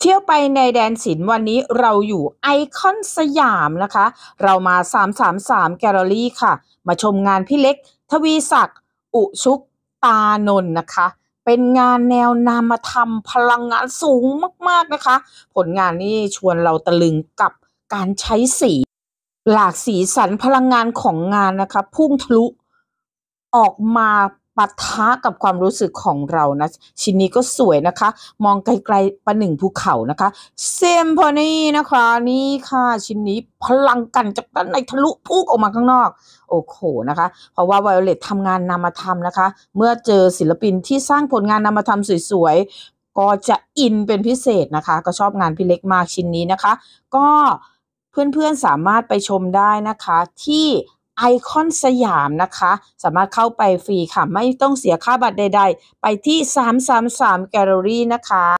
เที่ยวไปในแดนศิลป์วันนี้เราอยู่ไอคอนสยามนะคะ เรามา 333 แกลเลอรี่ค่ะ มาชมงานพี่เล็ก ทวีศักดิ์อุชุก ตานนนะคะ เป็นงานแนวนามธรรมพลังงานสูงมากๆนะคะ ผลงานนี้ชวนเราตะลึงกับการใช้สี หลากสีสันพลังงานของงานนะคะพุ่งทะลุ ออกมาปะทะกับความรู้สึกของเรานะชิ้นนี้ก็สวยนะคะ มองไกลๆประหนึ่งภูเขานะคะเซมพอนี่นะคะนี่ค่ะ ชิ้นนี้พลังกันจากด้านในทะลุพุ่งออกมาข้างนอก โอ้โหนะคะ เพราะว่าไวโอเลตทำงานนามธรรมนะคะ เมื่อเจอศิลปินที่สร้างผลงานนามธรรมสวยๆ ก็จะอินเป็นพิเศษนะคะ ก็ชอบงานพี่เล็กมากชิ้นนี้นะคะ ก็เพื่อนๆสามารถไปชมได้นะคะที่ไอคอนสยามนะคะ สามารถเข้าไปฟรีค่ะ ไม่ต้องเสียค่าบัตรใดๆ ไปที่ 333ลเลอรี่นะคะ